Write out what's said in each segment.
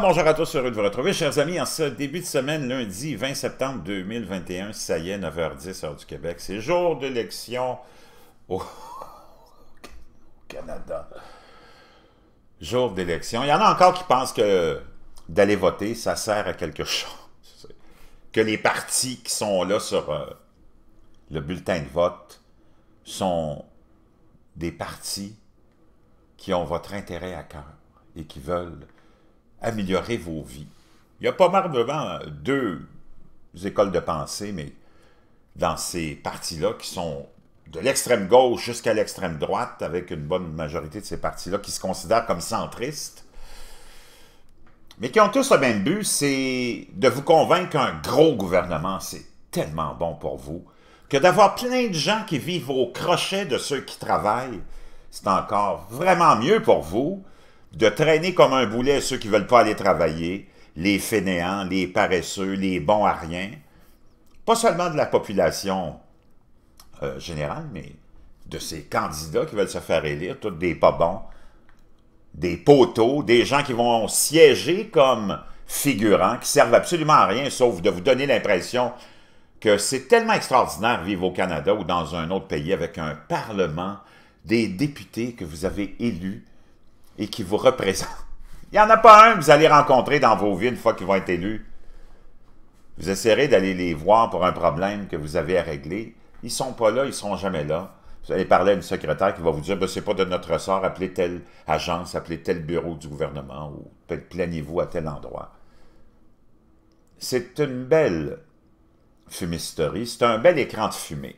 bonjour à tous, heureux de vous retrouver, chers amis, en ce début de semaine, lundi 20 septembre 2021, ça y est, 9h10, heure du Québec, c'est jour d'élection au Canada. Jour d'élection. Il y en a encore qui pensent que d'aller voter, ça sert à quelque chose. Que les partis qui sont là sur euh, le bulletin de vote sont des partis qui ont votre intérêt à cœur et qui veulent améliorer vos vies. Il y a pas mal devant deux écoles de pensée, mais dans ces partis-là qui sont de l'extrême gauche jusqu'à l'extrême droite, avec une bonne majorité de ces partis-là qui se considèrent comme centristes, mais qui ont tous le même but, c'est de vous convaincre qu'un gros gouvernement, c'est tellement bon pour vous, que d'avoir plein de gens qui vivent au crochet de ceux qui travaillent, c'est encore vraiment mieux pour vous de traîner comme un boulet ceux qui ne veulent pas aller travailler, les fainéants, les paresseux, les bons à rien, pas seulement de la population euh, générale, mais de ces candidats qui veulent se faire élire, tous des pas bons, des poteaux, des gens qui vont siéger comme figurants, qui servent absolument à rien, sauf de vous donner l'impression que c'est tellement extraordinaire vivre au Canada ou dans un autre pays avec un parlement, des députés que vous avez élus, et qui vous représente. Il n'y en a pas un que vous allez rencontrer dans vos vies une fois qu'ils vont être élus. Vous essaierez d'aller les voir pour un problème que vous avez à régler. Ils sont pas là, ils seront jamais là. Vous allez parler à une secrétaire qui va vous dire ben, c'est pas de notre sort appelez telle agence, appelez tel bureau du gouvernement ou plaignez-vous à tel endroit. C'est une belle fumisterie, c'est un bel écran de fumée.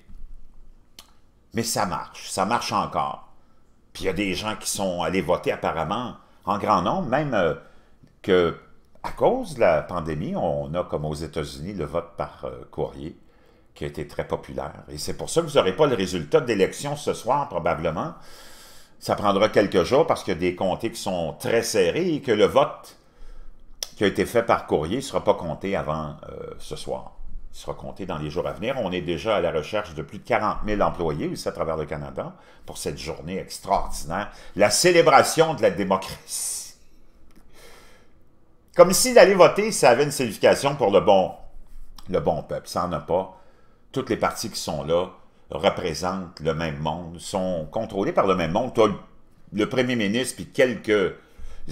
Mais ça marche, ça marche encore. Puis il y a des gens qui sont allés voter apparemment en grand nombre, même qu'à euh, que à cause de la pandémie, on a comme aux États-Unis le vote par euh, courrier qui a été très populaire. Et c'est pour ça que vous n'aurez pas le résultat d'élection ce soir probablement. Ça prendra quelques jours parce qu'il y a des comtés qui sont très serrés et que le vote qui a été fait par courrier ne sera pas compté avant euh, ce soir sera compté dans les jours à venir. On est déjà à la recherche de plus de 40 000 employés aussi à travers le Canada pour cette journée extraordinaire, la célébration de la démocratie. Comme si d'aller voter, ça avait une signification pour le bon, le bon peuple. Ça n'en a pas. Toutes les parties qui sont là représentent le même monde, sont contrôlées par le même monde. Tu le premier ministre, puis quelques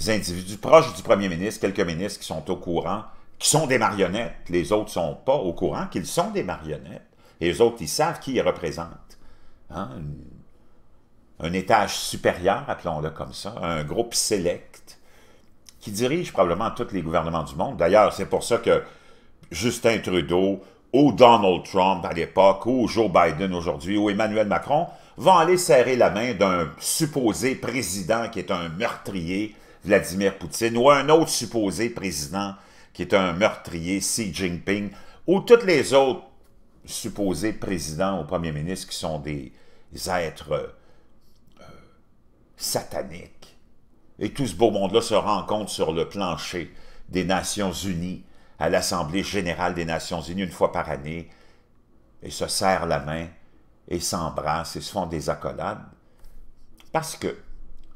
individus proches du premier ministre, quelques ministres qui sont au courant sont des marionnettes. Les autres ne sont pas au courant qu'ils sont des marionnettes. Et les autres, ils savent qui ils représentent. Hein, un, étage supérieur, appelons-le comme ça, un groupe select qui dirige probablement tous les gouvernements du monde. D'ailleurs, c'est pour ça que Justin Trudeau ou Donald Trump à l'époque, ou Joe Biden aujourd'hui, ou Emmanuel Macron, vont aller serrer la main d'un supposé président qui est un meurtrier, Vladimir Poutine, ou un autre supposé président qui est un meurtrier, Xi Jinping, ou tous les autres supposés présidents ou premiers ministres qui sont des êtres euh, sataniques. Et tout ce beau monde-là se rencontre sur le plancher des Nations Unies, à l'Assemblée générale des Nations Unies, une fois par année, et se serrent la main, et s'embrasse, et se font des accolades. Parce que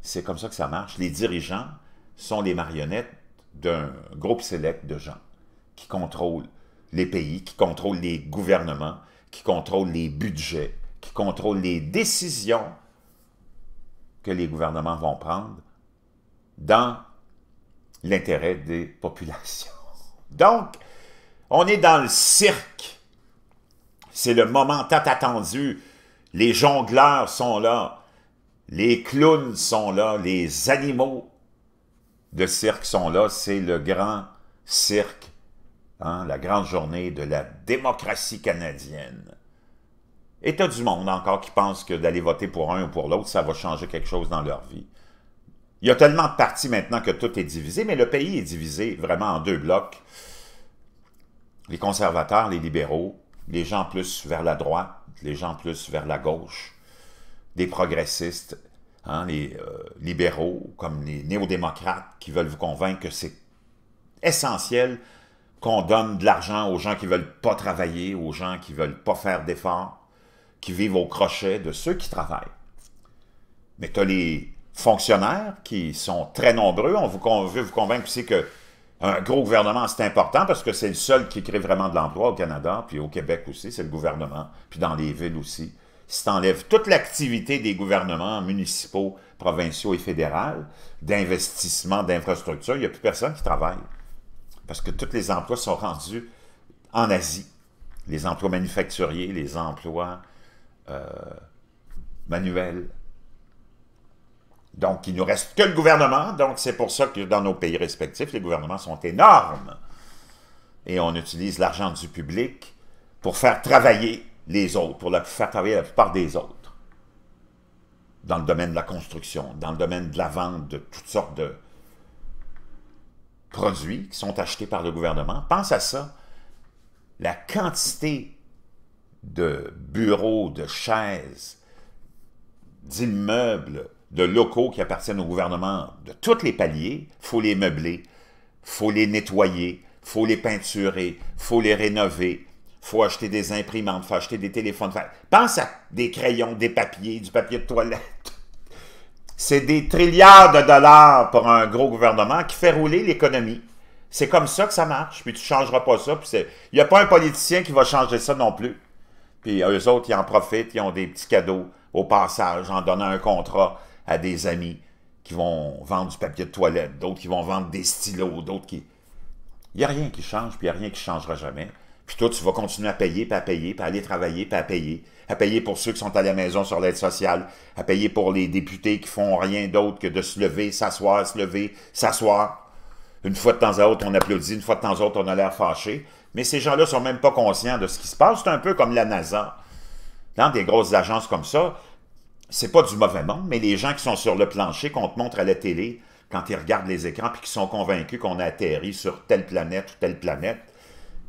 c'est comme ça que ça marche. Les dirigeants sont les marionnettes d'un groupe sélect de gens qui contrôlent les pays, qui contrôlent les gouvernements, qui contrôlent les budgets, qui contrôlent les décisions que les gouvernements vont prendre dans l'intérêt des populations. Donc, on est dans le cirque. C'est le moment tant attendu. Les jongleurs sont là, les clowns sont là, les animaux de cirque sont là, c'est le grand cirque, hein, la grande journée de la démocratie canadienne. Et du monde encore qui pense que d'aller voter pour un ou pour l'autre, ça va changer quelque chose dans leur vie. Il y a tellement de partis maintenant que tout est divisé, mais le pays est divisé vraiment en deux blocs. Les conservateurs, les libéraux, les gens plus vers la droite, les gens plus vers la gauche, des progressistes, Hein, les euh, libéraux comme les néo-démocrates qui veulent vous convaincre que c'est essentiel qu'on donne de l'argent aux gens qui ne veulent pas travailler, aux gens qui ne veulent pas faire d'efforts, qui vivent au crochet de ceux qui travaillent. Mais tu as les fonctionnaires qui sont très nombreux. On, vous, veut vous convaincre aussi qu'un gros gouvernement, c'est important parce que c'est le seul qui crée vraiment de l'emploi au Canada, puis au Québec aussi, c'est le gouvernement, puis dans les villes aussi si tu enlèves toute l'activité des gouvernements municipaux, provinciaux et fédéraux, d'investissement, d'infrastructures, il n'y a plus personne qui travaille. Parce que tous les emplois sont rendus en Asie. Les emplois manufacturiers, les emplois euh, manuels. Donc, il ne nous reste que le gouvernement. Donc, c'est pour ça que dans nos pays respectifs, les gouvernements sont énormes. Et on utilise l'argent du public pour faire travailler les autres, pour la, faire travailler la plupart des autres, dans le domaine de la construction, dans le domaine de la vente de toutes sortes de produits qui sont achetés par le gouvernement. Pense à ça, la quantité de bureaux, de chaises, d'immeubles, de locaux qui appartiennent au gouvernement, de tous les paliers, faut les meubler, faut les nettoyer, faut les peinturer, faut les rénover, faut acheter des imprimantes, faut acheter des téléphones. Pense à des crayons, des papiers, du papier de toilette. C'est des trilliards de dollars pour un gros gouvernement qui fait rouler l'économie. C'est comme ça que ça marche, puis tu ne changeras pas ça. Il n'y a pas un politicien qui va changer ça non plus. Puis eux autres, ils en profitent, ils ont des petits cadeaux au passage en donnant un contrat à des amis qui vont vendre du papier de toilette, d'autres qui vont vendre des stylos, d'autres qui... Il n'y a rien qui change, puis il n'y a rien qui changera jamais. Puis toi, tu vas continuer à payer, pas à payer, pas à aller travailler, pas à payer. À payer pour ceux qui sont à la maison sur l'aide sociale. À payer pour les députés qui font rien d'autre que de se lever, s'asseoir, se lever, s'asseoir. Une fois de temps à autre, on applaudit. Une fois de temps à autre, on a l'air fâché. Mais ces gens-là sont même pas conscients de ce qui se passe. C'est un peu comme la NASA. Dans des grosses agences comme ça, c'est pas du mauvais monde, mais les gens qui sont sur le plancher, qu'on te montre à la télé, quand ils regardent les écrans, puis qui sont convaincus qu'on a atterri sur telle planète ou telle planète,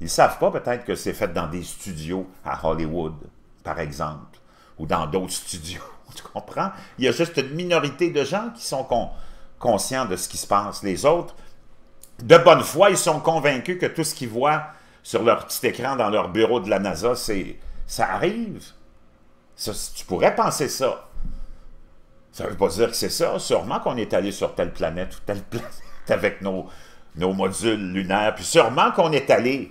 ils ne savent pas peut-être que c'est fait dans des studios à Hollywood, par exemple, ou dans d'autres studios. Tu comprends? Il y a juste une minorité de gens qui sont conscients de ce qui se passe. Les autres, de bonne foi, ils sont convaincus que tout ce qu'ils voient sur leur petit écran dans leur bureau de la NASA, c'est ça arrive. tu pourrais penser ça. Ça ne veut pas dire que c'est ça. Sûrement qu'on est allé sur telle planète ou telle planète avec nos modules lunaires. Puis sûrement qu'on est allé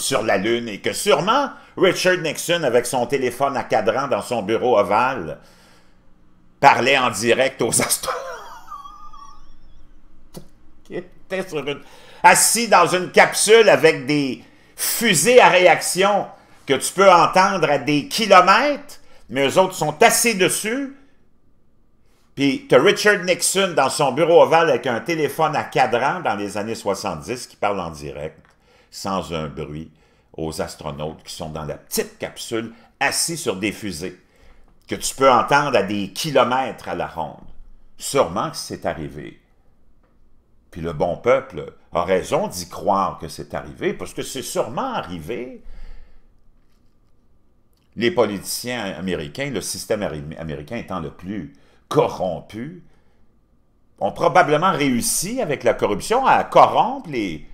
sur la Lune et que sûrement Richard Nixon, avec son téléphone à cadran dans son bureau ovale, parlait en direct aux astronautes. assis dans une capsule avec des fusées à réaction que tu peux entendre à des kilomètres, mais eux autres sont assis dessus. Puis tu Richard Nixon dans son bureau ovale avec un téléphone à cadran dans les années 70 qui parle en direct sans un bruit aux astronautes qui sont dans la petite capsule assis sur des fusées que tu peux entendre à des kilomètres à la ronde. Sûrement que c'est arrivé. Puis le bon peuple a raison d'y croire que c'est arrivé, parce que c'est sûrement arrivé. Les politiciens américains, le système américain étant le plus corrompu, ont probablement réussi avec la corruption à corrompre les,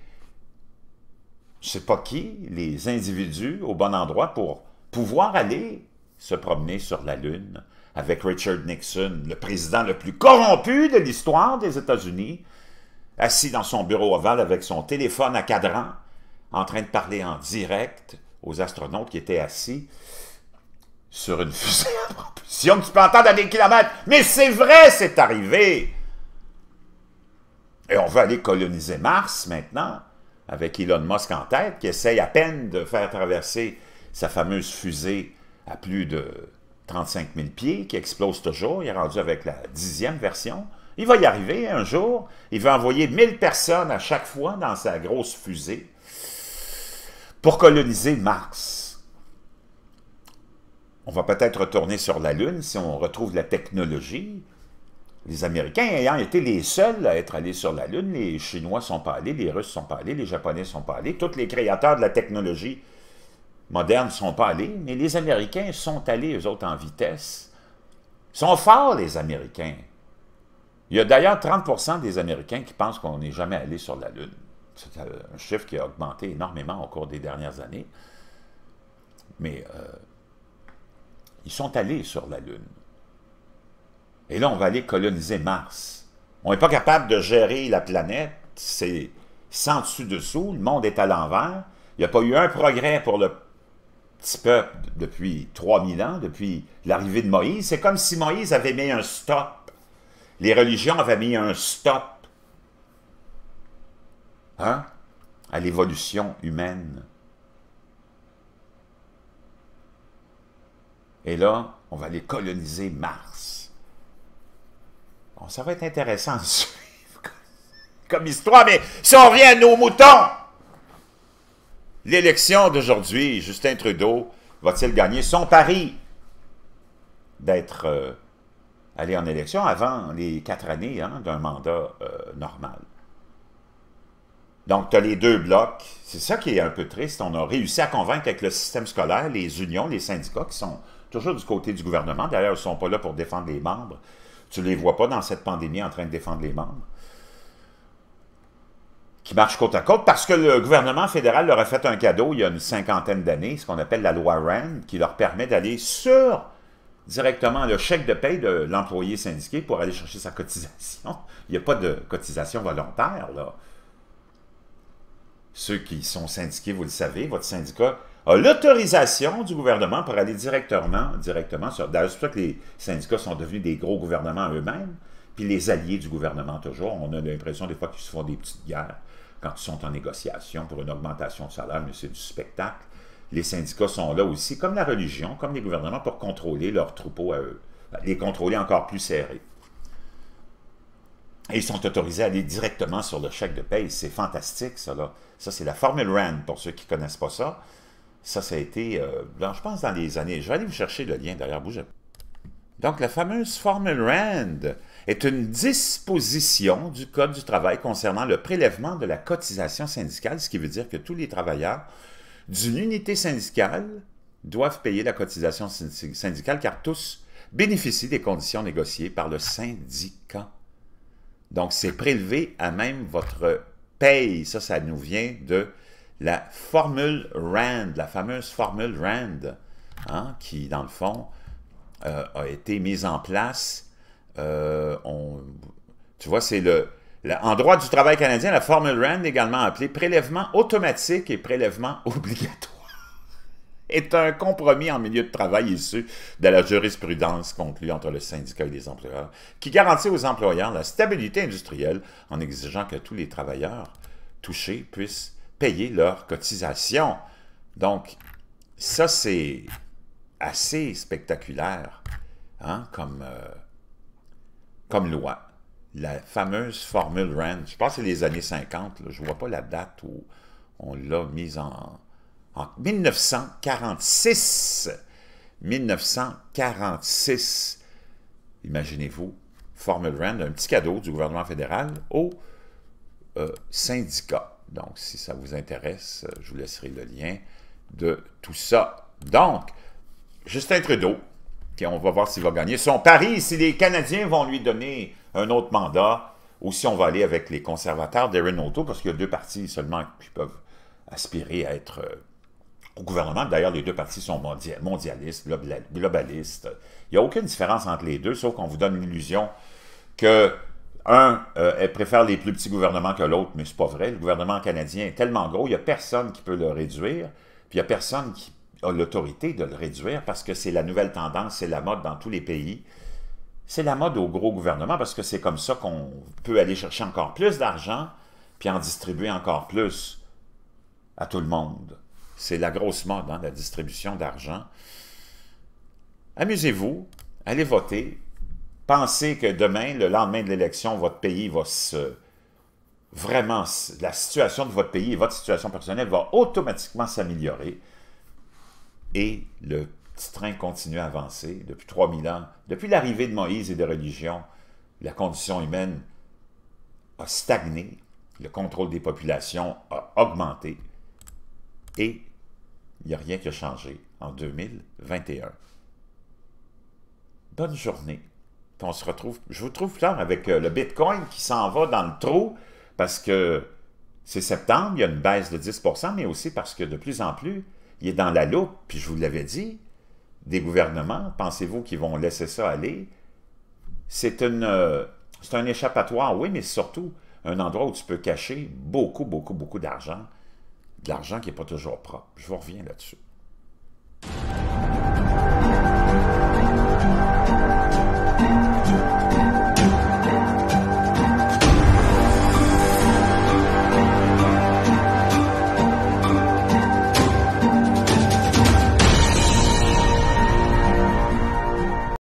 je sais pas qui, les individus au bon endroit pour pouvoir aller se promener sur la Lune avec Richard Nixon, le président le plus corrompu de l'histoire des États-Unis, assis dans son bureau ovale avec son téléphone à cadran, en train de parler en direct aux astronautes qui étaient assis sur une fusée à propulsion qui peut entendre à des kilomètres. Mais c'est vrai, c'est arrivé! Et on veut aller coloniser Mars maintenant avec Elon Musk en tête, qui essaye à peine de faire traverser sa fameuse fusée à plus de 35 000 pieds, qui explose toujours, il est rendu avec la dixième version. Il va y arriver un jour, il va envoyer 1000 personnes à chaque fois dans sa grosse fusée pour coloniser Mars. On va peut-être retourner sur la Lune si on retrouve la technologie, les Américains ayant été les seuls à être allés sur la Lune, les Chinois sont pas allés, les Russes sont pas allés, les Japonais sont pas allés, tous les créateurs de la technologie ne sont pas allés, mais les Américains sont allés, eux autres, en vitesse. Ils sont forts, les Américains. Il y a d'ailleurs 30 des Américains qui pensent qu'on n'est jamais allé sur la Lune. C'est euh, un chiffre qui a augmenté énormément au cours des dernières années. Mais euh, ils sont allés sur la Lune. Et là, on va aller coloniser Mars. On n'est pas capable de gérer la planète, c'est sans dessus-dessous, le monde est à l'envers. Il n'y a pas eu un progrès pour le petit peuple depuis 3000 ans, depuis l'arrivée de Moïse. C'est comme si Moïse avait mis un stop. Les religions avaient mis un stop hein, à l'évolution humaine. Et là, on va aller coloniser Mars ça va être intéressant de suivre comme histoire, mais si rien revient nos moutons, l'élection d'aujourd'hui, Justin Trudeau va-t-il gagner son pari d'être euh, allé en élection avant les quatre années hein, d'un mandat euh, normal? Donc, tu as les deux blocs. C'est ça qui est un peu triste. On a réussi à convaincre avec le système scolaire, les unions, les syndicats qui sont toujours du côté du gouvernement. D'ailleurs, ils ne sont pas là pour défendre les membres. Tu ne les vois pas dans cette pandémie en train de défendre les membres. Qui marchent côte à côte parce que le gouvernement fédéral leur a fait un cadeau il y a une cinquantaine d'années, ce qu'on appelle la loi RAND, qui leur permet d'aller sur directement le chèque de paie de l'employé syndiqué pour aller chercher sa cotisation. Il n'y a pas de cotisation volontaire, là. Ceux qui sont syndiqués, vous le savez, votre syndicat l'autorisation du gouvernement pour aller directement, directement sur... D'ailleurs, c'est pour ça que les syndicats sont devenus des gros gouvernements eux-mêmes, puis les alliés du gouvernement toujours. On a l'impression des fois qu'ils se font des petites guerres quand ils sont en négociation pour une augmentation de salaire, mais c'est du spectacle. Les syndicats sont là aussi, comme la religion, comme les gouvernements, pour contrôler leurs troupeaux à eux, ben, les contrôler encore plus serrés. Et ils sont autorisés à aller directement sur le chèque de paie. C'est fantastique, ça. Ça, c'est la formule RAND, pour ceux qui ne connaissent pas ça. Ça, ça a été, euh, je pense, dans les années. Je vais aller vous chercher le lien derrière, bougez. Donc, la fameuse formule RAND est une disposition du Code du travail concernant le prélèvement de la cotisation syndicale, ce qui veut dire que tous les travailleurs d'une unité syndicale doivent payer la cotisation syndicale car tous bénéficient des conditions négociées par le syndicat. Donc, c'est prélevé à même votre paye. Ça, ça nous vient de la formule RAND, la fameuse formule RAND, hein, qui, dans le fond, euh, a été mise en place. Euh, tu vois, c'est le, le, En du travail canadien, la formule RAND, également appelée prélèvement automatique et prélèvement obligatoire, est un compromis en milieu de travail issu de la jurisprudence conclue entre le syndicat et les employeurs, qui garantit aux employeurs la stabilité industrielle en exigeant que tous les travailleurs touchés puissent payer leurs cotisations. Donc, ça, c'est assez spectaculaire hein, comme, euh, comme loi. La fameuse formule RAND, je pense que c'est les années 50, je ne vois pas la date où on l'a mise en, en 1946. 1946. Imaginez-vous, Formule RAND, un petit cadeau du gouvernement fédéral au euh, syndicat. Donc, si ça vous intéresse, euh, je vous laisserai le lien de tout ça. Donc, Justin Trudeau, qui on va voir s'il va gagner son pari, si les Canadiens vont lui donner un autre mandat, ou si on va aller avec les conservateurs d'Erin O'Toole, parce qu'il y a deux partis seulement qui peuvent aspirer à être euh, au gouvernement. D'ailleurs, les deux partis sont mondialistes, globalistes. Il n'y a aucune différence entre les deux, sauf qu'on vous donne l'illusion que un, euh, elle préfère les plus petits gouvernements que l'autre, mais c'est pas vrai. Le gouvernement canadien est tellement gros, il n'y a personne qui peut le réduire, puis il n'y a personne qui a l'autorité de le réduire parce que c'est la nouvelle tendance, c'est la mode dans tous les pays. C'est la mode au gros gouvernement parce que c'est comme ça qu'on peut aller chercher encore plus d'argent puis en distribuer encore plus à tout le monde. C'est la grosse mode, dans hein, la distribution d'argent. Amusez-vous, allez voter, Pensez que demain, le lendemain de l'élection, votre pays va se... Vraiment, la situation de votre pays et votre situation personnelle va automatiquement s'améliorer. Et le petit train continue à avancer depuis 3000 ans. Depuis l'arrivée de Moïse et de religion, la condition humaine a stagné, le contrôle des populations a augmenté et il n'y a rien qui a changé en 2021. Bonne journée on se retrouve, je vous trouve là avec euh, le Bitcoin qui s'en va dans le trou parce que c'est septembre, il y a une baisse de 10 mais aussi parce que de plus en plus, il est dans la loupe, puis je vous l'avais dit, des gouvernements, pensez-vous qu'ils vont laisser ça aller? C'est euh, c'est un échappatoire, oui, mais surtout un endroit où tu peux cacher beaucoup, beaucoup, beaucoup d'argent, de l'argent qui n'est pas toujours propre. Je vous reviens là-dessus.